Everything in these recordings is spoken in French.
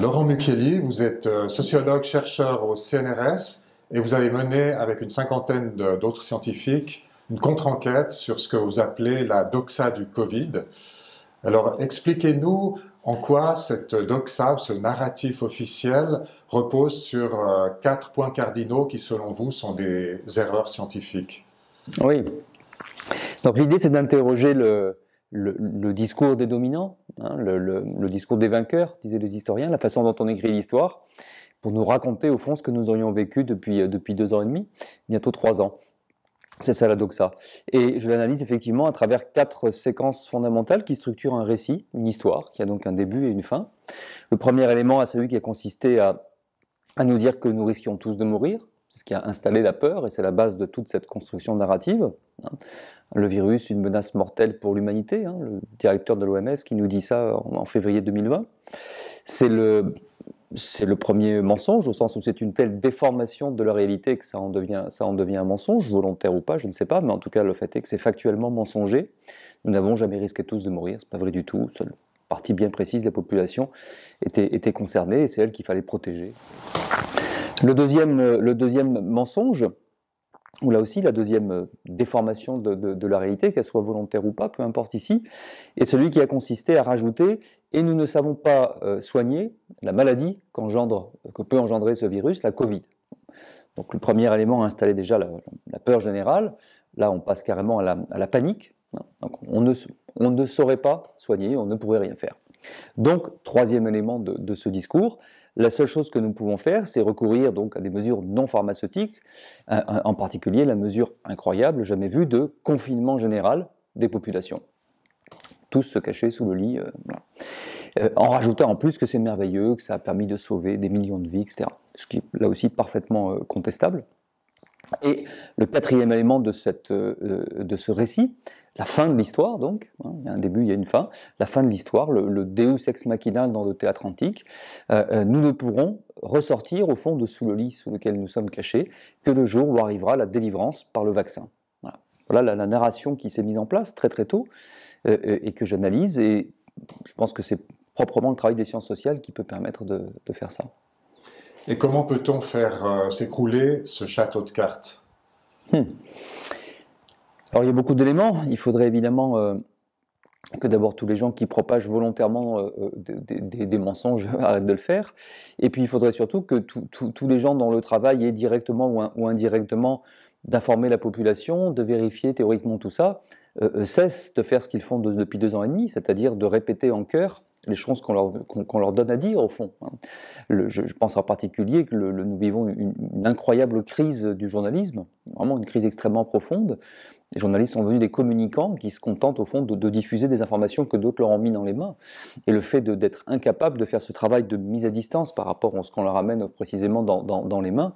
Laurent Micheli, vous êtes euh, sociologue, chercheur au CNRS et vous avez mené avec une cinquantaine d'autres scientifiques une contre-enquête sur ce que vous appelez la doxa du Covid. Alors expliquez-nous en quoi cette doxa, ce narratif officiel, repose sur euh, quatre points cardinaux qui, selon vous, sont des erreurs scientifiques. Oui. Donc l'idée, c'est d'interroger le, le, discours des dominants, hein, le, discours des vainqueurs, disaient les historiens, la façon dont on écrit l'histoire, pour nous raconter au fond ce que nous aurions vécu depuis, euh, depuis deux ans et demi, bientôt trois ans. C'est ça la doxa. Et je l'analyse effectivement à travers quatre séquences fondamentales qui structurent un récit, une histoire, qui a donc un début et une fin. Le premier élément a celui qui a consisté à, à nous dire que nous risquions tous de mourir, ce qui a installé la peur, et c'est la base de toute cette construction narrative. Le virus, une menace mortelle pour l'humanité, hein. le directeur de l'OMS qui nous dit ça en, février 2020. C'est le, le premier mensonge, au sens où c'est une telle déformation de la réalité que ça en, devient, ça en devient un mensonge, volontaire ou pas, je ne sais pas, mais en tout cas, le fait est que c'est factuellement mensonger. Nous n'avons jamais risqué tous de mourir, c'est pas vrai du tout. Seule partie bien précise de la population était concernée et c'est elle qu'il fallait protéger. Euh, le deuxième, mensonge, ou là aussi la deuxième euh, déformation de, la réalité, qu'elle soit volontaire ou pas, peu importe ici, est celui qui a consisté à rajouter et nous ne savons pas euh, soigner la maladie que peut engendrer ce virus, la Covid. Donc le premier élément a installé déjà la, peur générale, là on passe carrément à la, panique, on ne, saurait pas soigner, on ne pourrait rien faire. Donc troisième élément de ce discours, la seule chose que nous pouvons faire, c'est recourir donc à des mesures non pharmaceutiques, euh, euh, en particulier la mesure incroyable, jamais vue, de confinement général des populations. Tous se cacher sous le lit, euh, en rajoutant en plus que c'est merveilleux, que ça a permis de sauver des millions de vies, etc. Ce qui est là aussi parfaitement contestable. Et le quatrième élément de, cette, de ce récit, la fin de l'histoire, donc, hein, il y a un début, il y a une fin, la fin de l'histoire, le, Deus ex machina dans le théâtre antique, euh, euh, nous ne pourrons ressortir au fond de sous le lit sous lequel nous sommes cachés que le jour où arrivera la délivrance par le vaccin. Voilà, la, narration qui s'est mise en place très très tôt euh, et que j'analyse, et je pense que c'est proprement le travail des sciences sociales qui peut permettre de, faire ça. Et comment peut-on faire s'écrouler ce château de cartes hum. Alors il y a beaucoup d'éléments. Il faudrait évidemment euh, que d'abord tous les gens qui propagent volontairement euh, euh, des, mensonges arrêtent de le faire. Et puis il faudrait surtout que tous les gens dans le travail est directement ou, indirectement d'informer la population, de vérifier théoriquement tout ça, cessent de faire ce qu'ils font depuis deux ans et demi, c'est-à-dire de répéter en chœur les choses qu'on leur, donne à dire, au fond. Hein. je, pense en particulier que nous vivons une, incroyable crise du journalisme, vraiment une crise extrêmement profonde. Les journalistes sont venus des communicants qui se contentent, au fond, de, diffuser des informations que d'autres leur ont mises dans les mains. Et le fait d'être incapable de faire ce travail de mise à distance par rapport à ce qu'on leur amène précisément dans, les mains,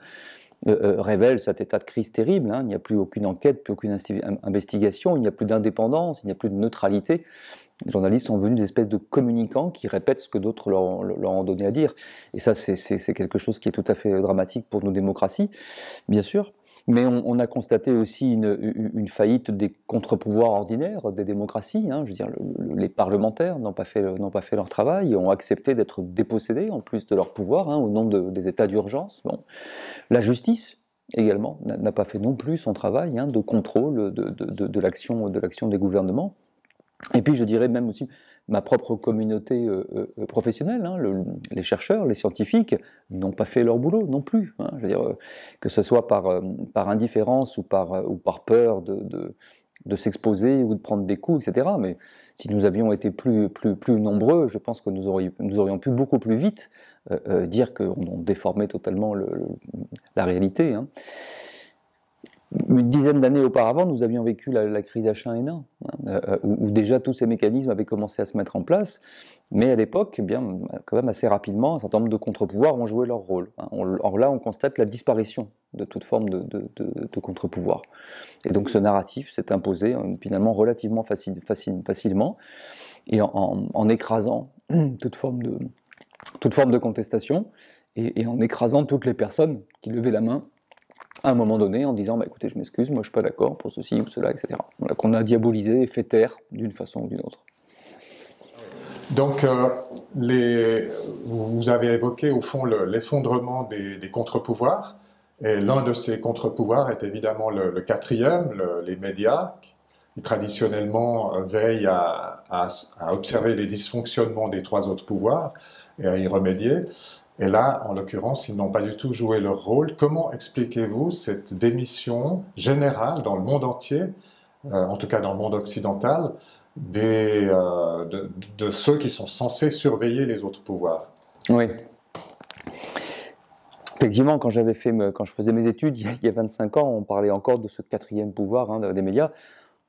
euh, euh, révèle cet état de crise terrible. Hein. Il n'y a plus aucune enquête, plus aucune investigation, il n'y a plus d'indépendance, il n'y a plus de neutralité les journalistes sont venus des espèces de communicants qui répètent ce que d'autres leur, ont donné à dire. Et ça, c'est quelque chose qui est tout à fait dramatique pour nos démocraties, bien sûr. Mais on, a constaté aussi une, faillite des contre-pouvoirs ordinaires, des démocraties. Hein. je veux dire, les parlementaires n'ont pas, fait, pas fait leur travail ont accepté d'être dépossédés en plus de leur pouvoir hein, au nom des états d'urgence. Bon. La justice, également n'a pas fait non plus son travail hein, de contrôle de, de l'action des gouvernements. Et puis je dirais même aussi ma propre communauté euh, euh, euh, professionnelle, hein, les chercheurs, les scientifiques n'ont pas fait leur boulot non plus. Hein. je veux dire, que ce soit par, par indifférence ou par, ou par peur de, de, s'exposer ou de prendre des coups, etc. Mais si nous avions été plus, plus, plus nombreux, je pense que nous, aurions, nous aurions pu beaucoup plus vite dire qu'on déformait totalement la réalité. Hein une dizaine d'années auparavant, nous avions vécu la, crise H1N1, hein, euh, où, déjà tous ces mécanismes avaient commencé à se mettre en place. Mais à l'époque, eh bien, quand même assez rapidement, un certain nombre de contre-pouvoirs ont joué leur rôle. Hein. Or là, on constate la disparition de toute forme de, contre-pouvoir. Et donc ce narratif s'est imposé hein, finalement relativement facilement, et en, écrasant toute forme de, contestation, et, et en écrasant toutes les personnes qui levaient la main à un moment donné en disant bah, écoutez, je m'excuse, moi je ne suis pas d'accord pour ceci ou cela, etc. qu'on a diabolisé et fait taire d'une façon ou d'une autre. Donc, euh, les, vous avez évoqué au fond l'effondrement des, contre-pouvoirs, et l'un de ces contre-pouvoirs est évidemment le, quatrième, les médias, qui traditionnellement euh, veillent à, à, observer les dysfonctionnements des trois autres pouvoirs et à y remédier. Et là, en l'occurrence, ils n'ont pas du tout joué leur rôle. Comment expliquez-vous cette démission générale dans le monde entier, euh, en tout cas dans le monde occidental, des, euh, de, ceux qui sont censés surveiller les autres pouvoirs Oui. Effectivement, quand, j'avais fait quand je faisais mes études, il y a 25 ans, on parlait encore de ce quatrième pouvoir hein, des médias.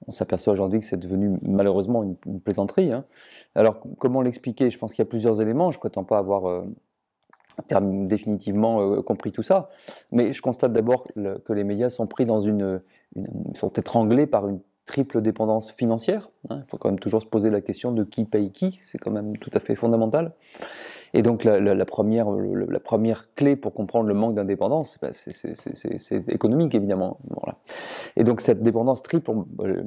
On s'aperçoit aujourd'hui que c'est devenu malheureusement une, plaisanterie. Hein. Alors, comment l'expliquer Je pense qu'il y a plusieurs éléments. Je ne prétends pas avoir... Euh, terme définitivement euh, compris tout ça. Mais je constate d'abord que les médias sont pris dans une, sont étranglés par une triple dépendance financière. Hein. Il faut quand même toujours se poser la question de qui paye qui, c'est quand même tout à fait fondamental. Et donc la, première, la première clé pour comprendre le manque d'indépendance, ben, c'est économique évidemment. Voilà. Et donc cette dépendance triple, euh,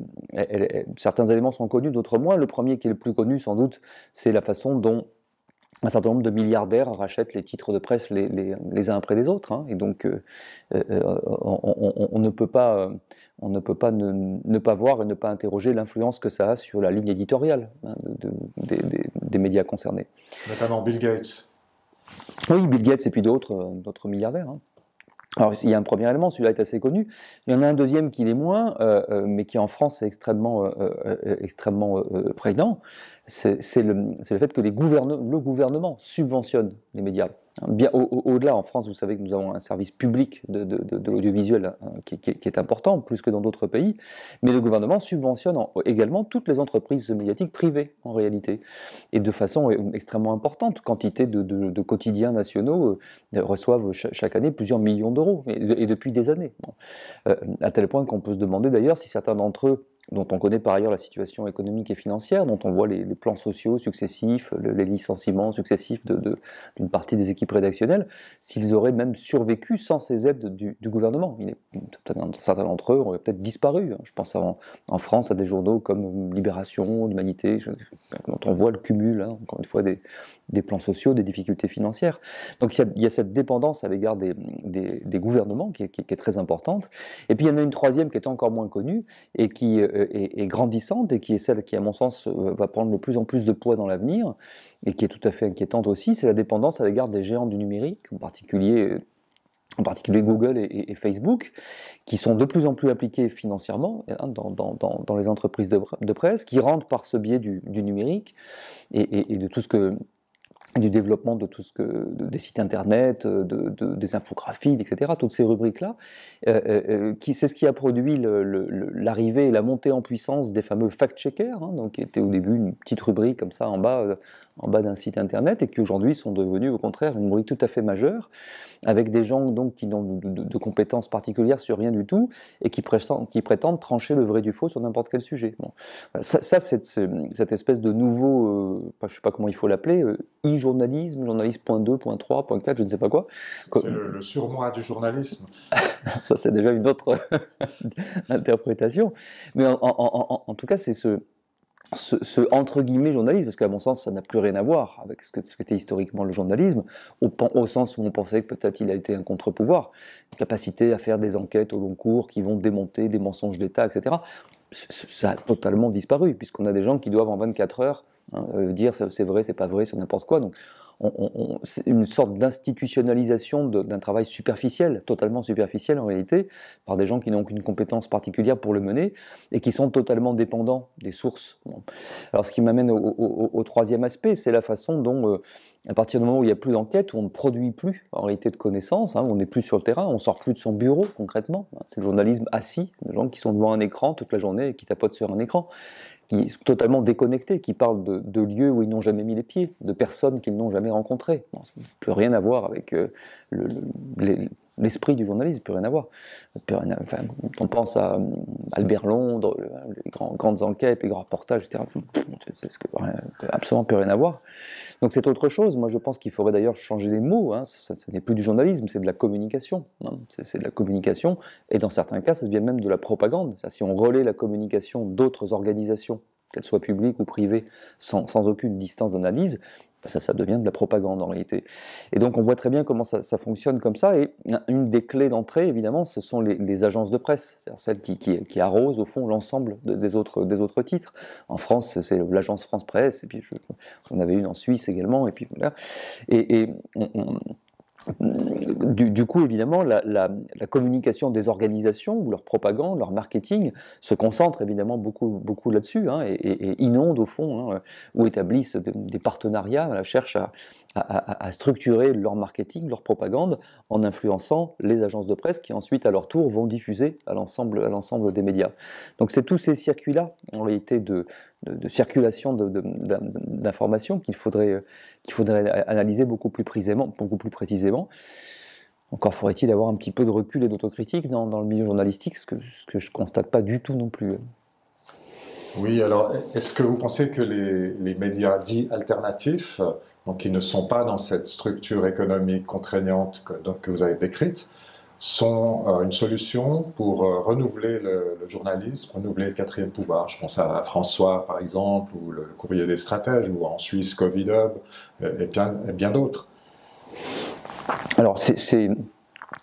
certains éléments sont connus, d'autres moins. Le premier qui est le plus connu sans doute, c'est la façon dont un certain nombre de milliardaires rachètent les titres de presse les, uns après les autres. Hein. et donc, euh, euh, euh, on, ne peut pas, on ne, peut pas ne, pas voir et ne pas interroger l'influence que ça a sur la ligne éditoriale hein, des, médias concernés. Notamment Bill Gates. Oui, Bill Gates et puis d'autres, d'autres milliardaires. Hein. Alors, il y a un premier élément, celui-là est assez connu. Il y en a un deuxième qui l'est moins, mais qui en France est extrêmement, extrêmement prégnant c'est le, fait que le gouvernement subventionne les médias. Bien au-delà, en France, vous savez que nous avons un service public de, l'audiovisuel hein, qui, est important, plus que dans d'autres pays, mais le gouvernement subventionne également toutes les entreprises médiatiques privées, en réalité, et de façon extrêmement importante. Quantité de, quotidiens nationaux euh, reçoivent chaque année plusieurs millions d'euros, et, depuis des années. Euh, à tel point qu'on peut se demander d'ailleurs si certains d'entre eux dont on connaît par ailleurs la situation économique et financière, dont on voit les, plans sociaux successifs, les licenciements successifs d'une de, d'une partie des équipes rédactionnelles, s'ils auraient même survécu sans ces aides du, gouvernement. Il certains d'entre eux auraient peut-être disparu. Hein. Je pense en, en, France à des journaux comme Libération, L'Humanité, dont on voit le cumul, hein, encore une fois, des, plans sociaux, des difficultés financières. Donc il y a, cette dépendance à l'égard des, des, gouvernements qui qui est très importante. Et puis il y en a une troisième qui est encore moins connue et qui euh, et, euh, grandissante et qui est celle qui, à mon sens, euh, va prendre de plus en plus de poids dans l'avenir et qui est tout à fait inquiétante aussi, c'est la dépendance à l'égard des géants du numérique, en particulier euh, en particulier Google et, Facebook, qui sont de plus en plus impliqués financièrement hein, dans, dans, dans, les entreprises de, de, presse, qui rentrent par ce biais du, du numérique et, et, et, de tout ce que du développement de tout ce que des sites internet, euh, des infographies, etc. Toutes ces rubriques-là, euh, euh, c'est ce qui a produit l'arrivée et la montée en puissance des fameux fact-checkers, hein, donc qui était au début une petite rubrique comme ça en bas, en bas d'un site internet et qui aujourd'hui sont devenus au contraire une bruit tout à fait majeure, avec des gens donc qui n'ont de, compétences particulières sur rien du tout et qui prétendent, qui prétendent trancher le vrai du faux sur n'importe quel sujet. Bon. Ça, c'est cette, espèce de nouveau, euh, je ne sais pas comment il faut l'appeler, euh, e-journalisme, euh, e .3, .4, je ne sais pas quoi. C'est le, surmoi du journalisme. ça c'est déjà une autre interprétation. Mais en tout cas, c'est ce ce, entre guillemets journalisme, parce qu'à mon sens, ça n'a plus rien à voir avec ce que historiquement le journalisme, au, au, sens où on pensait que peut-être il a été un contre-pouvoir, capacité à faire des enquêtes au long cours qui vont démonter des mensonges d'État, etc. Ça a totalement disparu, puisqu'on a des gens qui doivent en 24 heures Hein, euh, dire c'est vrai, c'est pas vrai, c'est n'importe quoi. Donc, c'est une sorte d'institutionnalisation d'un travail superficiel, totalement superficiel en réalité, par des gens qui n'ont aucune compétence particulière pour le mener et qui sont totalement dépendants des sources. Alors ce qui m'amène au, troisième aspect, c'est la façon dont, euh, à partir du moment où il n'y a plus d'enquête, où on ne produit plus en réalité de connaissances, hein, on n'est plus sur le terrain, on sort plus de son bureau concrètement. c'est le journalisme assis, des gens qui sont devant un écran toute la journée et qui tapotent sur un écran qui sont totalement déconnectés, qui parlent de, lieux où ils n'ont jamais mis les pieds, de personnes qu'ils n'ont jamais rencontrées. ça ne peut rien à voir avec euh, le, les, l'esprit du journalisme, peut rien avoir. Peut rien avoir. quand on pense à euh, Albert Londres, les grandes enquêtes, les grands reportages, etc. C'est ce absolument peut rien avoir. Donc c'est autre chose. Moi, je pense qu'il faudrait d'ailleurs changer les mots. ce hein. n'est plus du journalisme, c'est de la communication. C'est de la communication, et dans certains cas, ça devient même de la propagande. Si on relaie la communication d'autres organisations qu'elles soient publiques ou privées, sans aucune distance d'analyse, ça, ça devient de la propagande en réalité. Et donc on voit très bien comment ça, fonctionne comme ça. Et une des clés d'entrée, évidemment, ce sont les, agences de presse, c'est-à-dire celles qui, qui, arrosent au fond l'ensemble des, autres, des autres titres. En France, c'est l'agence France Presse, et puis on avait une en Suisse également, et puis voilà. Et, on, on du, coup, évidemment, la, communication des organisations ou leur propagande, leur marketing se concentre évidemment beaucoup, beaucoup là-dessus hein, et, inonde au fond hein, ou établissent des, partenariats, la cherchent à, à, structurer leur marketing, leur propagande, en influençant les agences de presse qui ensuite, à leur tour, vont diffuser à l'ensemble des médias. Donc c'est tous ces circuits-là, en réalité, de, de, circulation d'informations qu'il faudrait, qu'il faudrait analyser beaucoup plus précisément. Beaucoup plus précisément. Encore faudrait-il avoir un petit peu de recul et d'autocritique dans, dans, le milieu journalistique, ce que, ce que je ne constate pas du tout non plus. Oui, alors est-ce que vous pensez que les, les médias dits alternatifs qui ne sont pas dans cette structure économique contraignante que, donc, que vous avez décrite, sont euh, une solution pour euh, renouveler le, journalisme, renouveler le quatrième pouvoir. Je pense à François, par exemple, ou le courrier des stratèges, ou en Suisse, Covid Hub, euh, et, bien, bien d'autres. Alors, c'est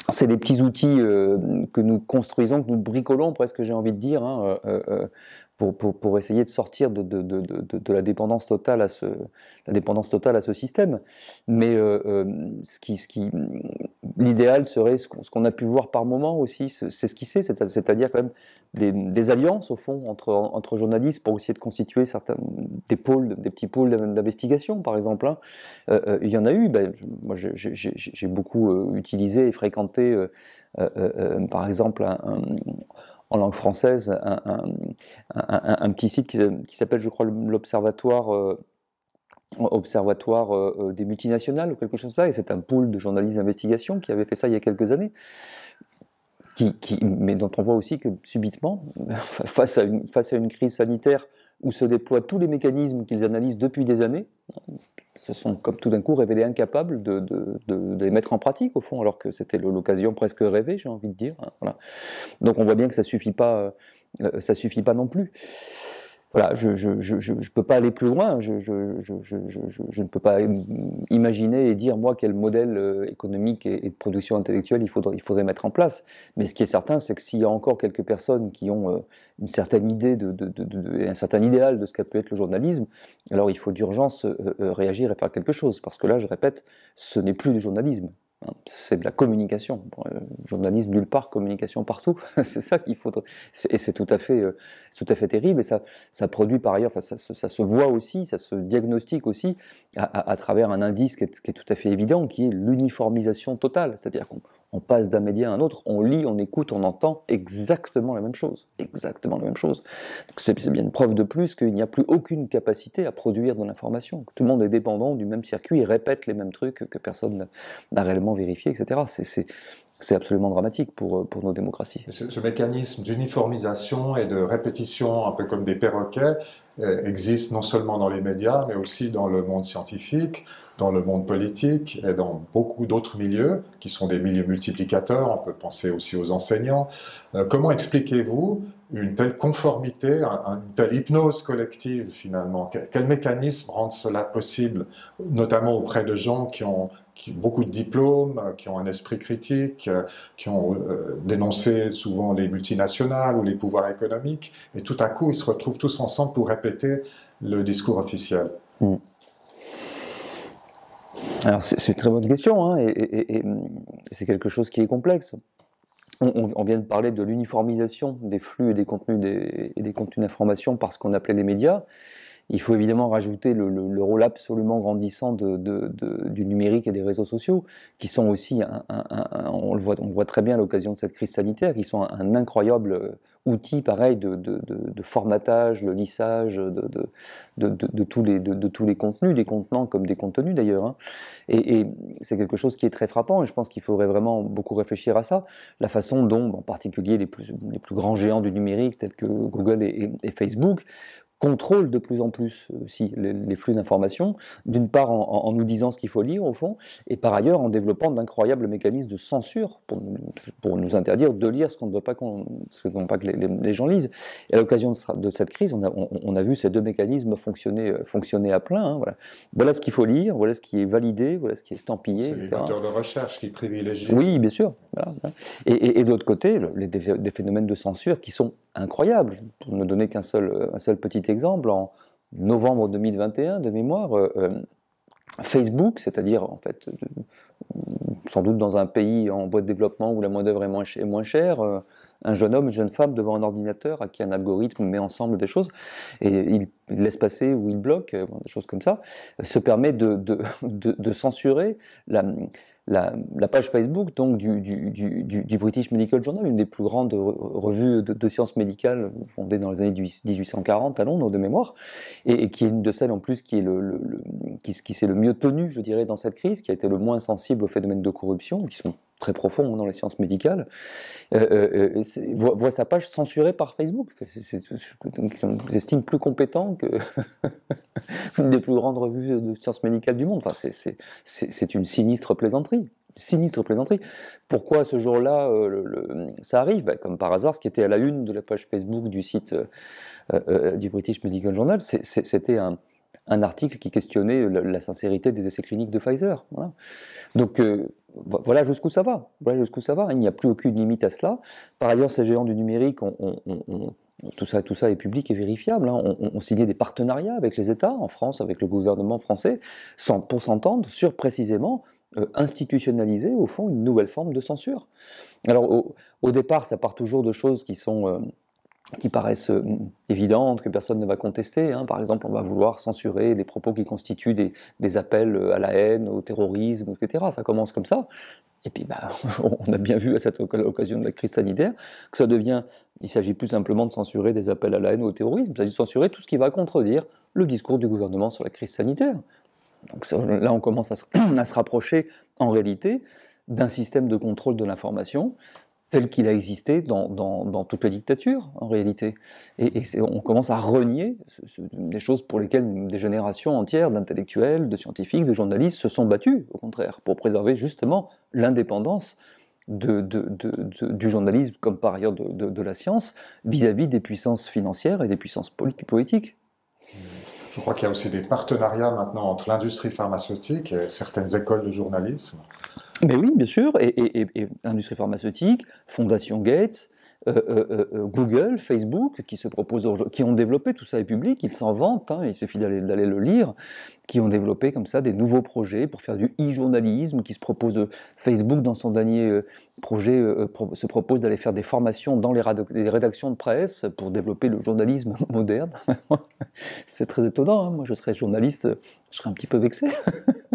c'est des petits outils que nous construisons, que nous bricolons presque, j'ai envie de dire, hein, pour, essayer de sortir de, de, la, dépendance totale à ce, la dépendance totale à ce système. Mais euh, euh, ce qui, ce qui, l'idéal serait ce qu'on, a pu voir par moment aussi, c'est ce qui c'est, c'est-à-dire quand même des, alliances au fond entre, entre journalistes pour essayer de constituer certains, des pôles, des petits pôles d'investigation par exemple. Hein. Euh, il y en a eu, ben, moi j'ai, beaucoup utilisé et fréquenté par exemple un en langue française un, petit site qui, s'appelle, je crois, l'Observatoire. Euh, observatoire euh, euh, des multinationales ou quelque chose comme ça, et c'est un pool de journalistes d'investigation qui avait fait ça il y a quelques années, qui, mais dont on voit aussi que subitement, face à une, face à une crise sanitaire où se déploient tous les mécanismes qu'ils analysent depuis des années, se sont comme tout d'un coup révélés incapables de, les mettre en pratique au fond, alors que c'était l'occasion presque rêvée, j'ai envie de dire. Hein, Donc on voit bien que ça suffit pas, euh, ça suffit pas non plus voilà, je ne peux pas aller plus loin. Je, ne peux pas imaginer et dire moi quel modèle euh, économique et, de production intellectuelle il faudrait, il faudrait, mettre en place. Mais ce qui est certain, c'est que s'il y a encore quelques personnes qui ont euh, une certaine idée de, un certain idéal de ce qu'a pu être le journalisme, alors il faut d'urgence euh, réagir et faire quelque chose parce que là, je répète, ce n'est plus du journalisme. C'est de la communication. Euh, journalisme nulle part, communication partout. c'est ça qu'il faudrait. Et c'est tout à fait, euh, tout à fait terrible. Et ça, ça produit par ailleurs. ça, se voit aussi, ça se diagnostique aussi à, travers un indice qui est, tout à fait évident, qui est l'uniformisation totale. C'est-à-dire qu'on on passe d'un média à un autre, on lit, on écoute, on entend exactement la même chose. Exactement la même chose. C'est bien une preuve de plus qu'il n'y a plus aucune capacité à produire de l'information. Tout le monde est dépendant du même circuit il répète les mêmes trucs que personne n'a réellement vérifié, etc. C'est c'est absolument dramatique pour, euh, nos démocraties. ce mécanisme d'uniformisation et de répétition, un peu comme des perroquets, euh, existe non seulement dans les médias, mais aussi dans le monde scientifique, dans le monde politique et dans beaucoup d'autres milieux qui sont des milieux multiplicateurs. On peut penser aussi aux enseignants. Euh, comment expliquez-vous une telle conformité, une telle hypnose collective finalement Quel mécanisme rend cela possible, notamment auprès de gens qui ont, beaucoup de diplômes, euh, qui ont un esprit critique, euh, qui ont euh, dénoncé souvent les multinationales ou les pouvoirs économiques, et tout à coup ils se retrouvent tous ensemble pour répéter le discours officiel hmm. Alors c'est une très bonne question, hein, et c'est quelque chose qui est complexe on, vient de parler de l'uniformisation des flux et des contenus des, et des contenus d'information par ce qu'on appelait les médias. Il faut évidemment rajouter le, rôle absolument grandissant de, du numérique et des réseaux sociaux, qui sont aussi, on, le voit, on voit très bien à l'occasion de cette crise sanitaire, qui sont un, incroyable outil, pareil, de, formatage, le lissage de, tous les, de, tous les contenus, des contenants comme des contenus d'ailleurs. Hein. Et, c'est quelque chose qui est très frappant, et je pense qu'il faudrait vraiment beaucoup réfléchir à ça, la façon dont, en particulier les plus, les plus grands géants du numérique, tels que Google et Facebook, contrôle de plus en plus aussi euh, les, flux d'informations, d'une part en, nous disant ce qu'il faut lire au fond, et par ailleurs en développant d'incroyables mécanismes de censure pour, nous interdire de lire ce qu'on ne veut pas, pas que les, gens lisent. Et à l'occasion de, cette crise, on a, on, a, vu ces deux mécanismes fonctionner, euh, à plein. Hein, voilà. ce qu'il faut lire, voilà ce qui est validé, voilà ce qui est estampillé. C'est les moteurs de recherche qui privilégient. Oui, bien sûr. Et, et, et d'autre côté, les, des phénomènes de censure qui sont incroyable. Pour ne donner qu'un seul, euh, un seul petit exemple, en novembre 2021, de mémoire, euh, euh, Facebook, c'est-à-dire en fait, sans doute dans un pays en voie de développement où la main-d'œuvre est moins, chère, un jeune homme, une jeune femme devant un ordinateur à qui un algorithme met ensemble des choses et il laisse passer ou il bloque, des choses comme ça, se permet de, de censurer la la, page Facebook donc du, British Medical Journal, une des plus grandes revues de, sciences médicales fondée dans les années 1840 à Londres de mémoire, et, qui est une de celles en plus qui est le, qui, qui s'est le mieux tenue, je dirais, dans cette crise, qui a été le moins sensible au phénomène de corruption, qui sont très profond dans les sciences médicales, euh, euh, euh, voit, sa page censurée par Facebook. Ils estiment plus compétents que une des plus grandes revues de sciences médicales du monde. Enfin, c'est une sinistre plaisanterie. Sinistre plaisanterie. Pourquoi ce jour-là, ça arrive ben, Comme par hasard, ce qui était à la une de la page Facebook du site du British Medical Journal, c'était un, article qui questionnait la, sincérité des essais cliniques de Pfizer. Donc, voilà jusqu'où ça va. Voilà jusqu'où ça va. Il n'y a plus aucune limite à cela. Par ailleurs, ces géants du numérique, on, tout, ça, tout ça est public et vérifiable. Hein. On On, signait des partenariats avec les États en France, avec le gouvernement français, sans, pour s'entendre sur précisément euh, institutionnaliser au fond une nouvelle forme de censure. Alors au, départ, ça part toujours de choses qui sont euh, qui paraissent euh, évidentes, que personne ne va contester. Hein. Par exemple, on va vouloir censurer des propos qui constituent des, appels euh, à la haine, au terrorisme, etc. Ça commence comme ça. Et puis, bah, on a bien vu à cette occasion de la crise sanitaire que ça devient, il s'agit plus simplement de censurer des appels à la haine ou au terrorisme, il s'agit de censurer tout ce qui va contredire le discours du gouvernement sur la crise sanitaire. Donc là, on commence à à se rapprocher, en réalité, d'un système de contrôle de l'information tel qu'il a existé dans, dans, les toute dictature, en réalité. Et, on commence à renier des choses pour lesquelles des générations entières d'intellectuels, de scientifiques, de journalistes se sont battus, au contraire, pour préserver justement l'indépendance du journalisme, comme par ailleurs de, la science, vis-à-vis -vis des puissances financières et des puissances politiques. Je crois qu'il y a aussi des partenariats maintenant entre l'industrie pharmaceutique et certaines écoles de journalisme mais oui, bien sûr, et, et, industrie pharmaceutique, Fondation Gates, euh, euh, euh, Google, Facebook, qui se proposent, qui ont développé tout ça est public, ils s'en vantent, hein, il suffit d'aller le lire, qui ont développé comme ça des nouveaux projets pour faire du e-journalisme, qui se propose, Facebook dans son dernier projet se propose d'aller faire des formations dans les, les, rédactions de presse pour développer le journalisme moderne. C'est très étonnant, hein, moi je serais journaliste, je serais un petit peu vexé.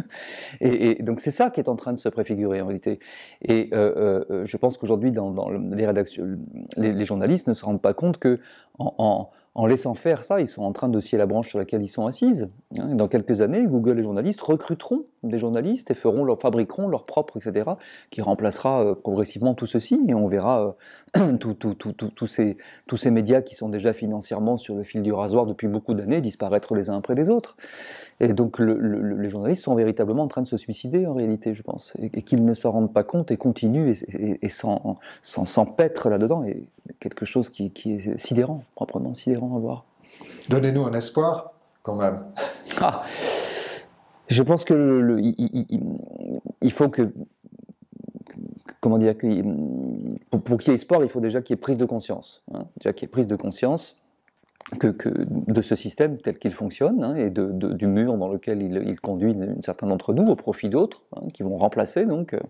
Et, donc c'est ça qui est en train de se préfigurer en réalité. Et euh, euh, euh, je pense qu'aujourd'hui, dans, les rédactions, les, journalistes ne se rendent pas compte que en en laissant faire ça, ils sont en train de scier la branche sur laquelle ils sont assises. Hein, dans quelques années, Google et journalistes recruteront des journalistes et feront leur, fabriqueront leur propre, etc., qui remplacera euh, progressivement tout ceci. Et on verra euh, tous tout, tout, ces, tous ces médias qui sont déjà financièrement sur le fil du rasoir depuis beaucoup d'années disparaître les uns après les autres. Et donc les journalistes sont véritablement en train de se suicider en réalité, je pense, et, qu'ils ne s'en rendent pas compte et continuent et, et, sans, là-dedans. Et quelque chose qui, qui est sidérant, proprement sidérant espérons Donnez-nous un espoir, quand même. Ah, je pense que le, il, faut que. Comment dire Pour, pour qu'il y ait espoir, il faut déjà qu'il y ait prise de conscience. Hein, déjà qu'il y ait prise de conscience que, de ce système tel qu'il fonctionne hein, et du mur dans lequel il, conduit certains d'entre nous au profit d'autres hein, qui vont remplacer. Donc, euh,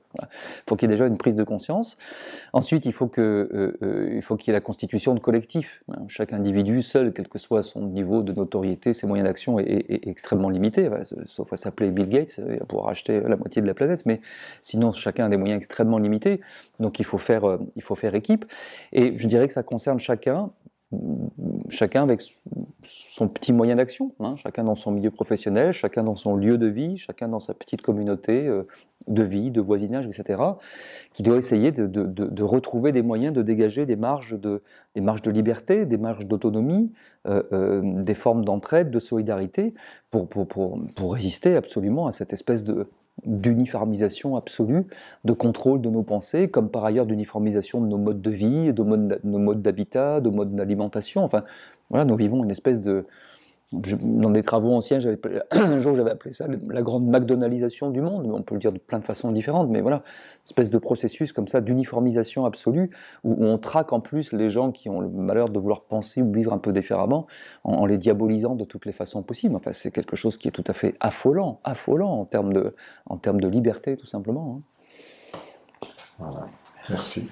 faut qu'il y ait déjà une prise de conscience. Ensuite, il faut qu'il euh, euh, y ait la constitution de collectif. Hein. Chaque individu seul, quel que soit son niveau de notoriété, ses moyens d'action est, extrêmement limité. Sauf à s'appeler Bill Gates et euh, à pouvoir acheter la moitié de la planète, mais sinon chacun a des moyens extrêmement limités. Donc, il faut faire, euh, il faut faire équipe. Et je dirais que ça concerne chacun chacun avec son petit moyen d'action, hein, chacun dans son milieu professionnel, chacun dans son lieu de vie, chacun dans sa petite communauté euh, de vie, de voisinage, etc., qui doit essayer de, retrouver des moyens de dégager des marges de, des marges de liberté, des marges d'autonomie, euh, euh, des formes d'entraide, de solidarité, pour, pour résister absolument à cette espèce de, d'uniformisation absolue, de contrôle de nos pensées, comme par ailleurs d'uniformisation de nos modes de vie, de, nos modes d'habitat, de nos modes d'alimentation. Enfin, voilà, nous vivons une espèce de, dans des travaux anciens, un jour j'avais appelé ça la grande McDonaldisation du monde. On peut le dire de plein de façons différentes, mais voilà, espèce de processus comme ça d'uniformisation absolue où, on traque en plus les gens qui ont le malheur de vouloir penser ou vivre un peu différemment en, les diabolisant de toutes les façons possibles. Enfin, c'est quelque chose qui est tout à fait affolant, affolant en termes de, en termes de liberté tout simplement. Hein. Voilà, merci.